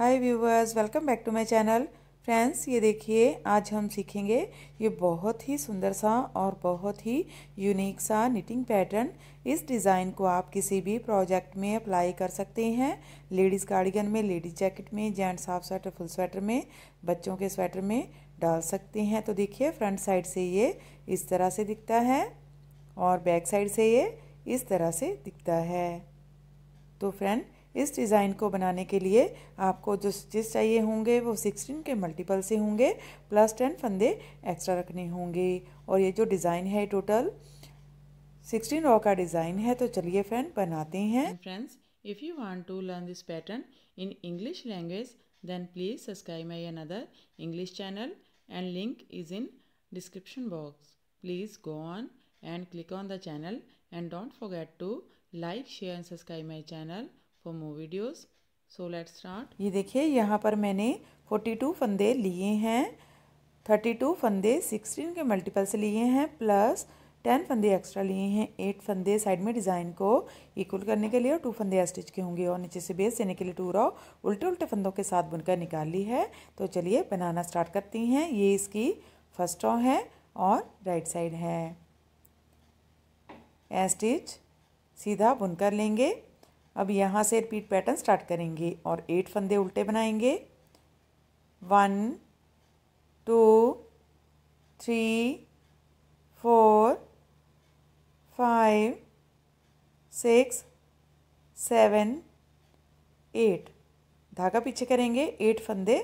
Hi viewers welcome back to my channel friends ये देखिए आज हम सीखेंगे ये बहुत ही सुंदर सा और बहुत ही यूनिक सा निटिंग पैटर्न इस डिज़ाइन को आप किसी भी प्रोजेक्ट में अप्लाई कर सकते हैं लेडीज़ कार्डिगन में लेडीज़ जैकेट में gents half sweater full sweater में बच्चों के स्वेटर में डाल सकते हैं तो देखिए फ्रंट साइड से ये इस तरह से दिखता है और बैक साइड से ये इस तरह से दिखता है तो फ्रेंड इस डिज़ाइन को बनाने के लिए आपको जो स्टिच चाहिए होंगे वो सिक्सटीन के मल्टीपल से होंगे प्लस टेन फंदे एक्स्ट्रा रखने होंगे और ये जो डिज़ाइन है टोटल सिक्सटीन रॉ का डिज़ाइन है तो चलिए फ्रेंड बनाते हैं friends if you want to learn this pattern in English language then please subscribe my another English channel and link is in description box please go on and click on the channel and don't forget to like share and subscribe my channel for more videos so let's start ये देखिए यहाँ पर मैंने 42 फंदे लिए हैं 32 फंदे 16 के मल्टीपल से लिए हैं प्लस 10 फंदे एक्स्ट्रा लिए हैं 8 फंदे साइड में डिज़ाइन को इक्वल करने के लिए और टू फंदे स्टिच के होंगे और नीचे से बेस देने के लिए टू रॉ उल्टे उल्टे फंदों के साथ बुनकर निकाल ली है तो चलिए बनाना स्टार्ट करती हैं ये इसकी फर्स्ट रॉ है और राइट साइड है स्टिच सीधा बुनकर लेंगे अब यहाँ से रिपीट पैटर्न स्टार्ट करेंगे और एट फंदे उल्टे बनाएंगे one two three four five six seven eight धागा पीछे करेंगे एट फंदे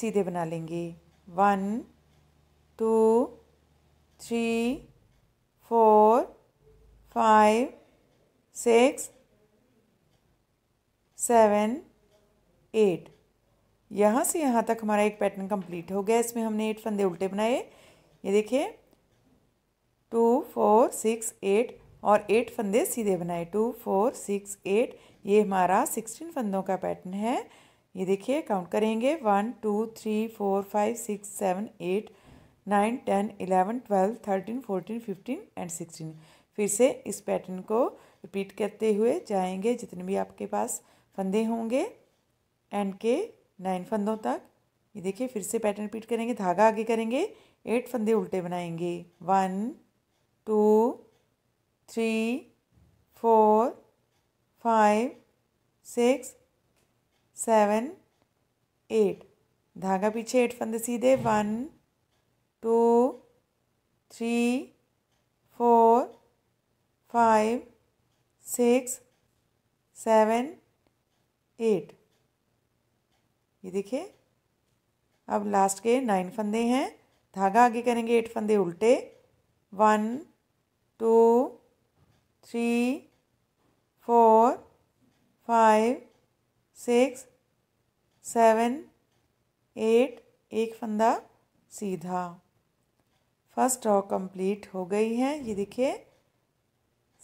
सीधे बना लेंगे one two three four five six seven eight यहाँ से यहाँ तक हमारा एक पैटर्न कंप्लीट हो गया इसमें हमने एट फंदे उल्टे बनाए ये देखिए टू फोर सिक्स एट और एट फंदे सीधे बनाए टू फोर सिक्स एट ये हमारा सिक्सटीन फंदों का पैटर्न है ये देखिए काउंट करेंगे one two three four five six seven eight nine ten eleven twelve thirteen fourteen fifteen and sixteen फिर से इस पैटर्न को रिपीट करते हुए जाएंगे जितने भी आपके पास फंदे होंगे एंड के नाइन फंदों तक ये देखिए फिर से पैटर्न रिपीट करेंगे धागा आगे करेंगे एट फंदे उल्टे बनाएंगे one two three four five six seven eight धागा पीछे एट फंदे सीधे one two three four five six seven eight ये देखिए अब लास्ट के नाइन फंदे हैं धागा आगे करेंगे एट फंदे उल्टे one two three four five six seven eight एक फंदा सीधा फर्स्ट रॉ कंप्लीट हो गई है ये देखिए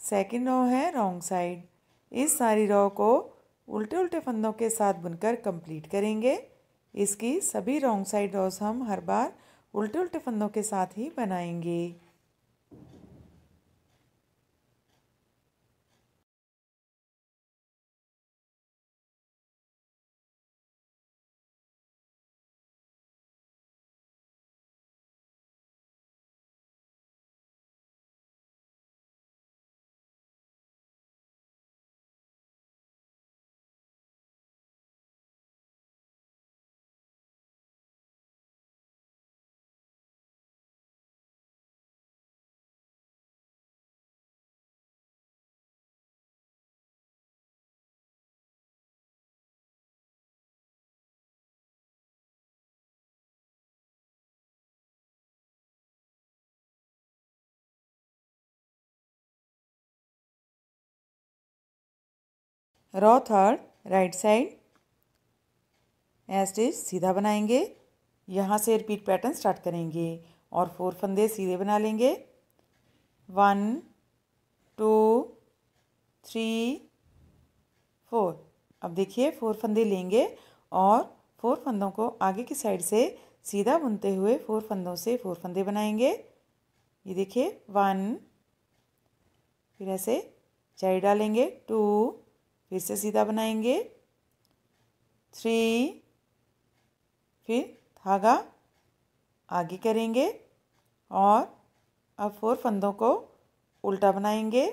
सेकंड रॉ है रॉन्ग साइड इस सारी रॉ को उल्टे उल्टे फंदों के साथ बुनकर कंप्लीट करेंगे इसकी सभी रॉन्ग साइड रोज हम हर बार उल्टे उल्टे फंदों के साथ ही बनाएंगे रॉ थर्ड राइट साइड नया स्टेज सीधा बनाएंगे यहाँ से रिपीट पैटर्न स्टार्ट करेंगे और फोर फंदे सीधे बना लेंगे वन टू थ्री फोर अब देखिए फोर फंदे लेंगे और फोर फंदों को आगे की साइड से सीधा बुनते हुए फोर फंदों से फोर फंदे बनाएंगे ये देखिए वन फिर ऐसे चारी डालेंगे टू फिर से सीधा बनाएंगे थ्री फिर धागा आगे करेंगे और अब फोर फंदों को उल्टा बनाएंगे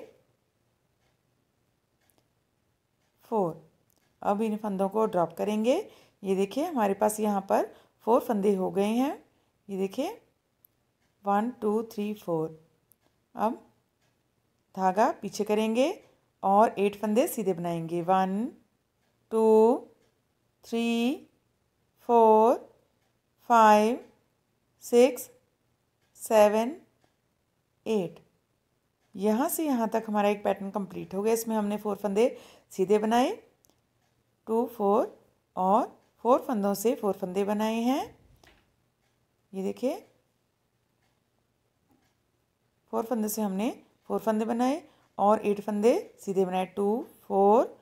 फोर अब इन फंदों को ड्रॉप करेंगे ये देखिए हमारे पास यहाँ पर फोर फंदे हो गए हैं ये देखिए वन टू थ्री फोर अब धागा पीछे करेंगे और एट फंदे सीधे बनाएंगे one two three four five six seven eight यहाँ से यहाँ तक हमारा एक पैटर्न कंप्लीट हो गया इसमें हमने फोर फंदे सीधे बनाए टू फोर और फोर फंदों से फोर फंदे बनाए हैं ये देखिए फोर फंदे से हमने फोर फंदे बनाए और एट फंदे सीधे बनाए two four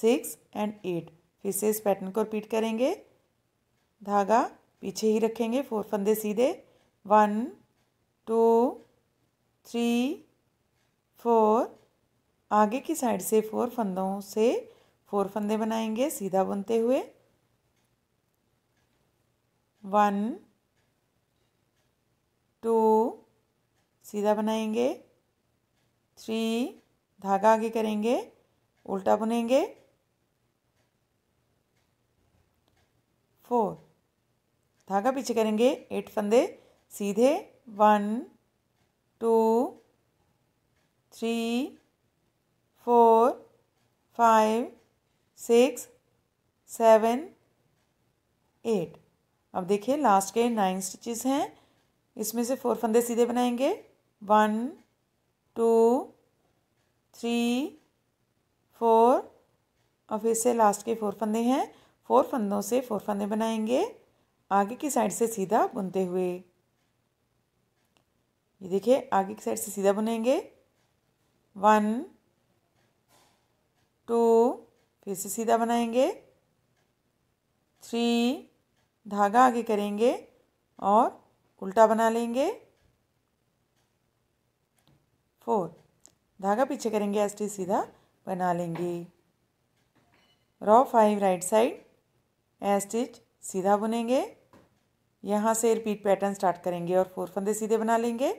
six and eight फिर से इस पैटर्न को रिपीट करेंगे धागा पीछे ही रखेंगे फोर फंदे सीधे वन टू थ्री फोर आगे की साइड से फोर फंदों से फोर फंदे बनाएंगे सीधा बुनते हुए वन टू सीधा बनाएंगे थ्री धागा आगे करेंगे उल्टा बुनेंगे फोर धागा पीछे करेंगे एट फंदे सीधे one two three four five six seven eight अब देखिए लास्ट के नाइन स्टिचेस हैं इसमें से फोर फंदे सीधे बनाएंगे वन टू थ्री फोर और फिर से लास्ट के फोर फंदे हैं फोर फंदों से फोर फंदे बनाएंगे आगे की साइड से सीधा बुनते हुए ये देखिए आगे की साइड से सीधा बुनेंगे वन टू फिर से सीधा बनाएंगे थ्री धागा आगे करेंगे और उल्टा बना लेंगे फोर धागा पीछे करेंगे एस टी सीधा बना लेंगे row five right side a stitch सीधा बुनेंगे यहाँ से रिपीट पैटर्न स्टार्ट करेंगे और फोर फंदे सीधे बना लेंगे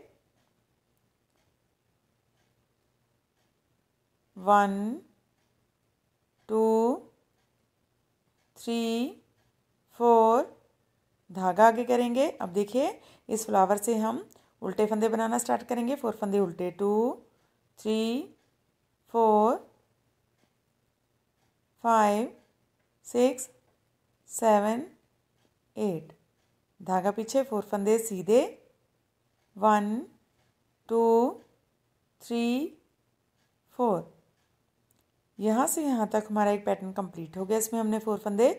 वन टू थ्री फोर धागा आगे करेंगे अब देखिए इस फ्लावर से हम उल्टे फंदे बनाना स्टार्ट करेंगे फोर फंदे उल्टे two three four five six seven eight धागा पीछे फोर फंदे सीधे वन टू थ्री फोर यहाँ से यहाँ तक हमारा एक पैटर्न कंप्लीट हो गया इसमें हमने फोर फंदे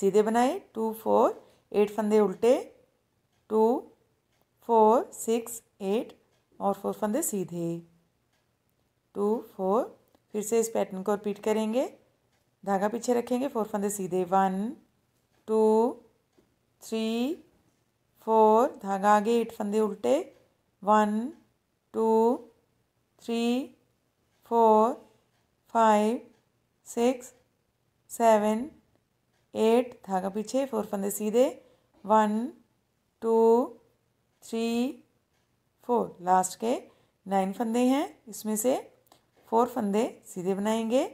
सीधे बनाए टू फोर एट फंदे उल्टे टू फोर सिक्स एट और फोर फंदे सीधे टू फोर फिर से इस पैटर्न को रिपीट करेंगे धागा पीछे रखेंगे फोर फंदे सीधे वन टू थ्री फोर धागा आगे एट फंदे उल्टे one two three four five six seven eight धागा पीछे फोर फंदे सीधे one two three four last के नाइन फंदे हैं इसमें से फोर फंदे सीधे बनाएंगे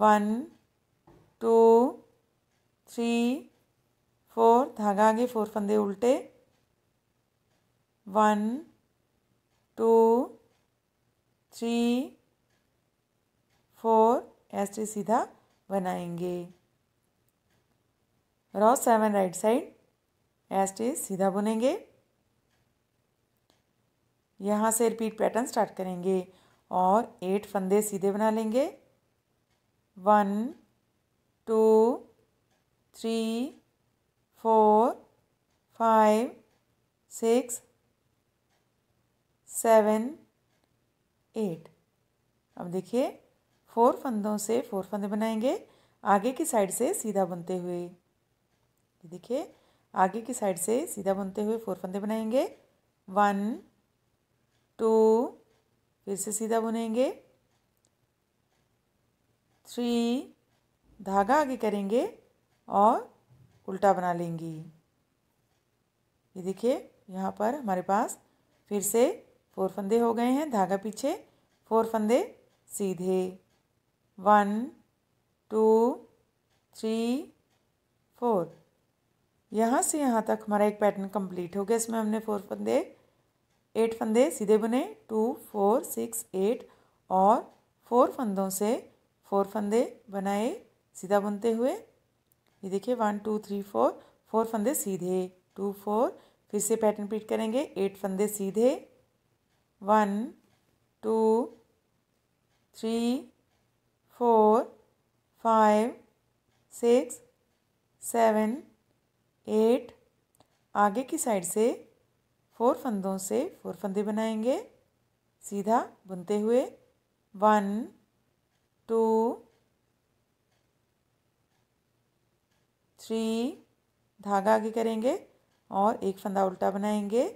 वन टू थ्री फोर धागा आगे फोर फंदे उल्टे वन टू थ्री फोर ऐसे सीधा बनाएंगे row seven right side a stitch सीधा बुनेंगे यहाँ से रिपीट पैटर्न स्टार्ट करेंगे और एट फंदे सीधे बना लेंगे one two three four five six seven eight अब देखिए फोर फंदों से फोर फंदे बनाएंगे आगे की साइड से सीधा बनते हुए देखिए आगे की साइड से सीधा बुनते हुए फोर फंदे बनाएंगे वन टू फिर से सीधा बुनेंगे थ्री धागा आगे करेंगे और उल्टा बना लेंगी ये देखिए यहाँ पर हमारे पास फिर से फोर फंदे हो गए हैं धागा पीछे फोर फंदे सीधे वन टू थ्री फोर यहाँ से यहाँ तक हमारा एक पैटर्न कंप्लीट हो गया इसमें हमने फोर फंदे एट फंदे सीधे बुने टू फोर सिक्स एट और फोर फंदों से फोर फंदे बनाए सीधा बुनते हुए ये देखिए one two three four four फंदे सीधे टू फोर फिर से पैटर्न रिपीट करेंगे एट फंदे सीधे one two three four five six seven eight आगे की साइड से फोर फंदों से फोर फंदे बनाएंगे सीधा बुनते हुए वन टू थ्री धागा आगे करेंगे और एक फंदा उल्टा बनाएंगे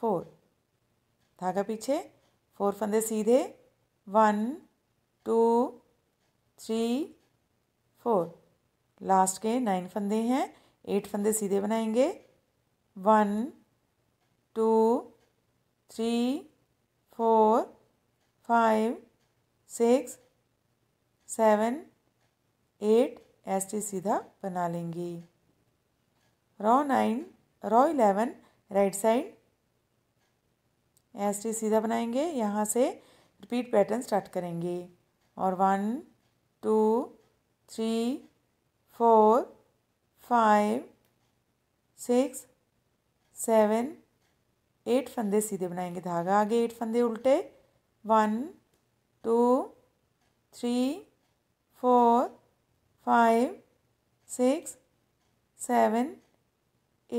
फोर धागा पीछे फोर फंदे सीधे one two three four last के नाइन फंदे हैं एट फंदे सीधे बनाएंगे one two three four five six seven eight ऐसे सीधा बना लेंगे row nine row eleven right side ऐसे सीधा बनाएंगे यहाँ से रिपीट पैटर्न स्टार्ट करेंगे और one two three four five six seven eight फंदे सीधे बनाएंगे धागा आगे एट फंदे उल्टे one two three four five six seven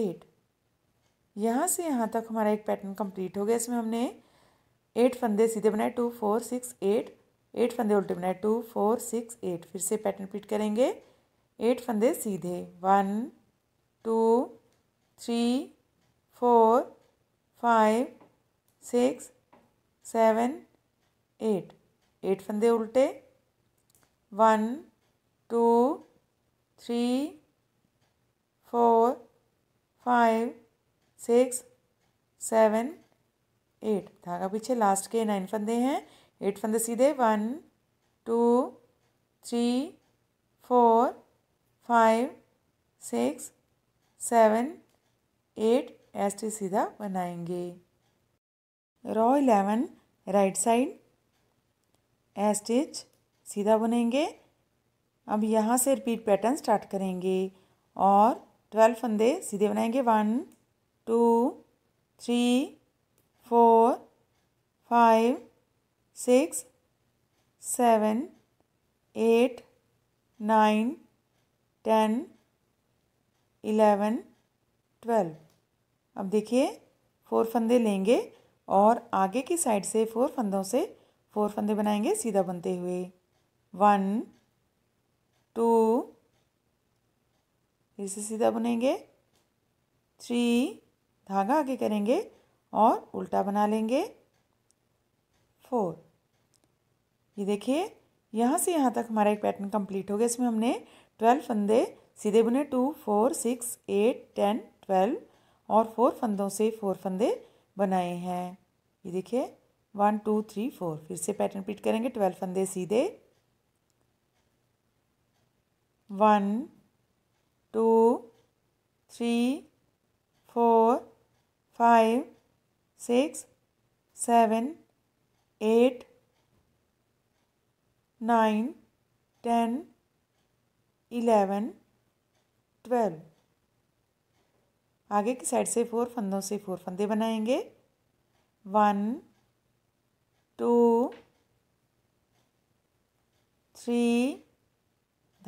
eight यहाँ से यहाँ तक हमारा एक पैटर्न कंप्लीट हो गया इसमें हमने एट फंदे सीधे बनाए two four six eight eight फंदे उल्टे बनाए टू फोर सिक्स एट फिर से पैटर्न रिपीट करेंगे एट फंदे सीधे one two three four five six seven eight eight फंदे उल्टे one two three four five six seven eight धागा पीछे लास्ट के नाइन फंदे हैं एट फंदे सीधे one two three four five six seven eight ऐसे सीधा बनाएंगे row eleven right side stitch सीधा बुनेंगे अब यहाँ से रिपीट पैटर्न स्टार्ट करेंगे और ट्वेल्व फंदे सीधे बनाएंगे one two three four five six seven eight nine ten eleven twelve अब देखिए फोर फंदे लेंगे और आगे की साइड से फोर फंदों से फोर फंदे बनाएंगे सीधा बनते हुए वन टू फिर से सीधा बुनेंगे थ्री धागा आगे करेंगे और उल्टा बना लेंगे फोर ये देखिए यहाँ से यहाँ तक हमारा एक पैटर्न कंप्लीट हो गया इसमें हमने ट्वेल्व फंदे सीधे बुने two four six eight ten twelve और फोर फंदों से फोर फंदे बनाए हैं ये देखिए वन टू थ्री फोर फिर से पैटर्न रिपीट करेंगे ट्वेल्व फंदे सीधे one two three four five six seven eight nine ten eleven twelve आगे की साइड से फोर फंदों से फोर फंदे बनाएंगे वन टू थ्री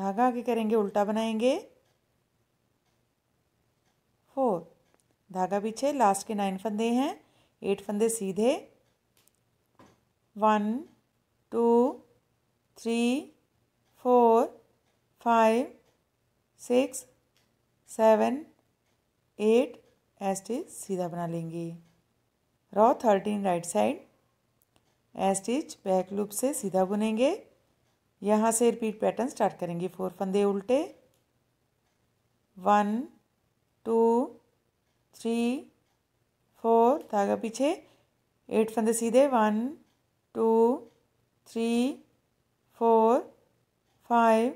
धागा आगे करेंगे उल्टा बनाएंगे फोर धागा पीछे लास्ट के नाइन फंदे हैं एट फंदे सीधे one two three four five six seven eight stitch सीधा बना लेंगे row thirteen right side stitch back loop से सीधा बुनेंगे यहाँ से रिपीट पैटर्न स्टार्ट करेंगे फोर फंदे उल्टे वन टू थ्री फोर धागा पीछे एट फंदे सीधे one two three four five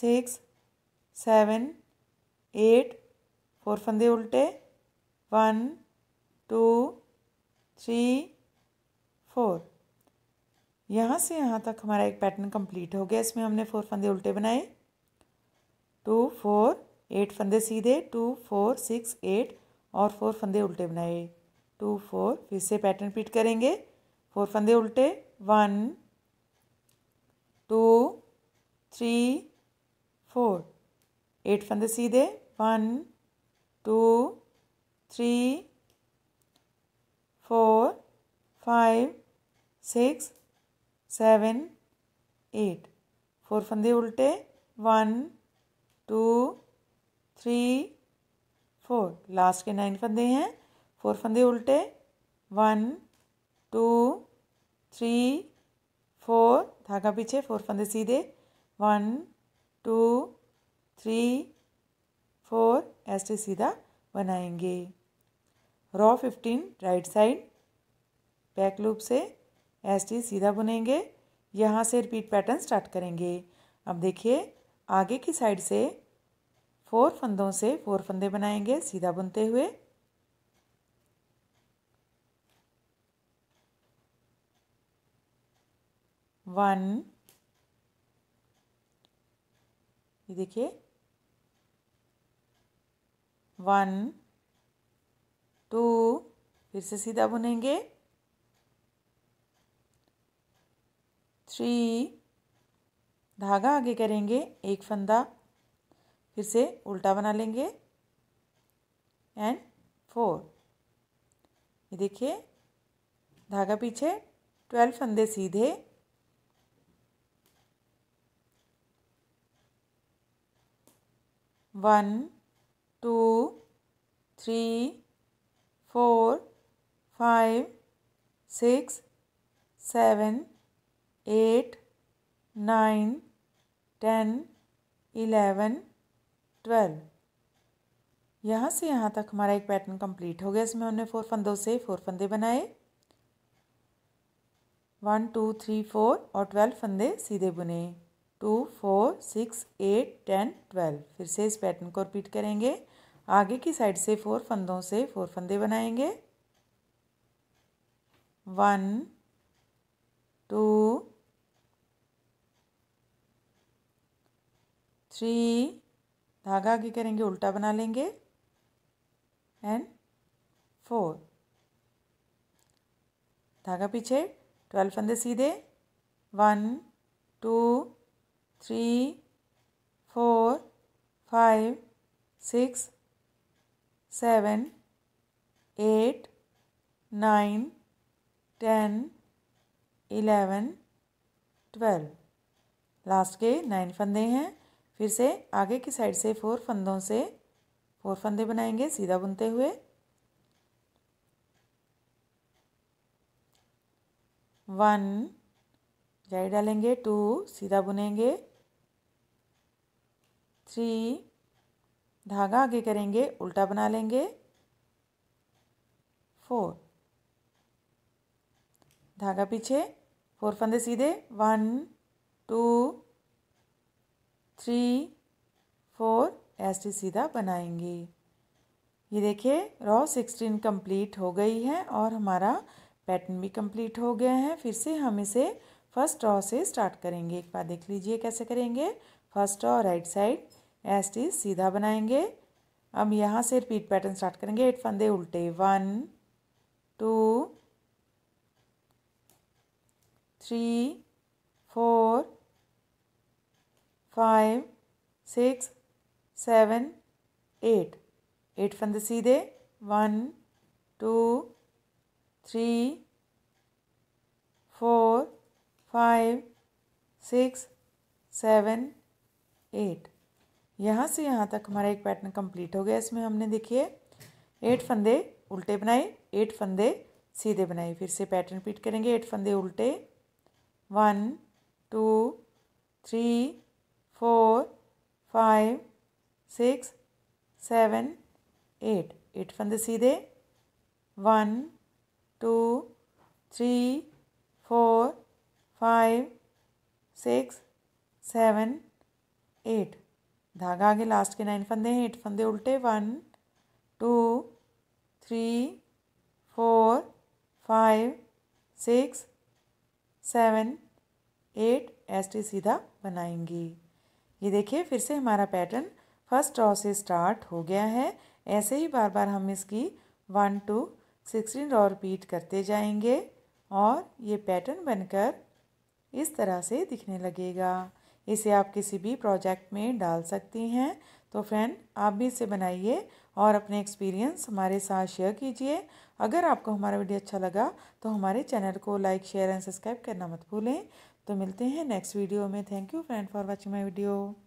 six seven eight four फंदे उल्टे वन टू थ्री फोर यहाँ से यहाँ तक हमारा एक पैटर्न कंप्लीट हो गया इसमें हमने फोर फंदे उल्टे बनाए टू फोर एट फंदे सीधे टू फोर सिक्स एट और फोर फंदे उल्टे बनाए टू फोर फिर से पैटर्न रिपीट करेंगे फोर फंदे उल्टे one two three four. Eight from the seedhe. One, two, three, four, five, six, seven, eight. Four from the ulte. One, two, three, four. Last के nine फंदे हैं. Four फंदे उल्टे. One, two, three, फोर धागा पीछे four फंदे सीधे one two three four ऐसे सीधा बनाएंगे row fifteen right side back loop से एस टी सीधा बुनेंगे यहाँ से रिपीट पैटर्न स्टार्ट करेंगे अब देखिए आगे की साइड से फोर फंदों से फोर फंदे बनाएंगे सीधा बुनते हुए वन ये देखिए वन टू फिर से सीधा बुनेंगे थ्री धागा आगे करेंगे एक फंदा फिर से उल्टा बना लेंगे एंड फोर ये देखिए धागा पीछे ट्वेल्व फंदे सीधे one two three four five six seven eight nine ten eleven twelve यहाँ से यहाँ तक हमारा एक पैटर्न कंप्लीट हो गया इसमें हमने फोर फंदों से फोर फंदे बनाए वन टू थ्री फोर और ट्वेल्व फंदे सीधे बुने two four six eight ten twelve फिर से इस पैटर्न को रिपीट करेंगे आगे की साइड से फोर फंदों से फोर फंदे बनाएंगे वन टू थ्री धागा आगे करेंगे उल्टा बना लेंगे एंड फोर धागा पीछे ट्वेल्व फंदे सीधे one two three four five six seven eight nine ten eleven twelve last के नाइन फंदे हैं फिर से आगे की साइड से फोर फंदों से फोर फंदे बनाएंगे सीधा बुनते हुए वन जाई डालेंगे टू सीधा बुनेंगे थ्री धागा आगे करेंगे उल्टा बना लेंगे फोर धागा पीछे फोर फंदे सीधे वन टू थ्री फोर ऐसे सीधा बनाएंगे ये देखिए रॉ सिक्सटीन कंप्लीट हो गई है और हमारा पैटर्न भी कंप्लीट हो गया है फिर से हम इसे फर्स्ट रॉ से स्टार्ट करेंगे एक बार देख लीजिए कैसे करेंगे फर्स्ट और राइट साइड एस टी सीधा बनाएंगे अब यहाँ से रिपीट पैटर्न स्टार्ट करेंगे एट फंदे उल्टे one two three four five six seven eight eight फंदे सीधे one two three four five six seven eight यहाँ से यहाँ तक हमारा एक पैटर्न कंप्लीट हो गया इसमें हमने देखिए एट फंदे उल्टे बनाए एट फंदे सीधे बनाए फिर से पैटर्न रिपीट करेंगे एट फंदे उल्टे one two three four five six seven eight eight फंदे सीधे one two three four five six seven eight धागा आगे लास्ट के नाइन फंदे हैं एट फंदे उल्टे one two three four five six seven eight T सीधा बनाएंगे ये देखिए फिर से हमारा पैटर्न फर्स्ट रॉ से स्टार्ट हो गया है ऐसे ही बार बार हम इसकी one two sixteen row repeat करते जाएंगे और ये पैटर्न बनकर इस तरह से दिखने लगेगा इसे आप किसी भी प्रोजेक्ट में डाल सकती हैं तो फ्रेंड आप भी इसे बनाइए और अपने एक्सपीरियंस हमारे साथ शेयर कीजिए अगर आपको हमारा वीडियो अच्छा लगा तो हमारे चैनल को लाइक शेयर एंड सब्सक्राइब करना मत भूलें तो मिलते हैं नेक्स्ट वीडियो में thank you friend for watching my video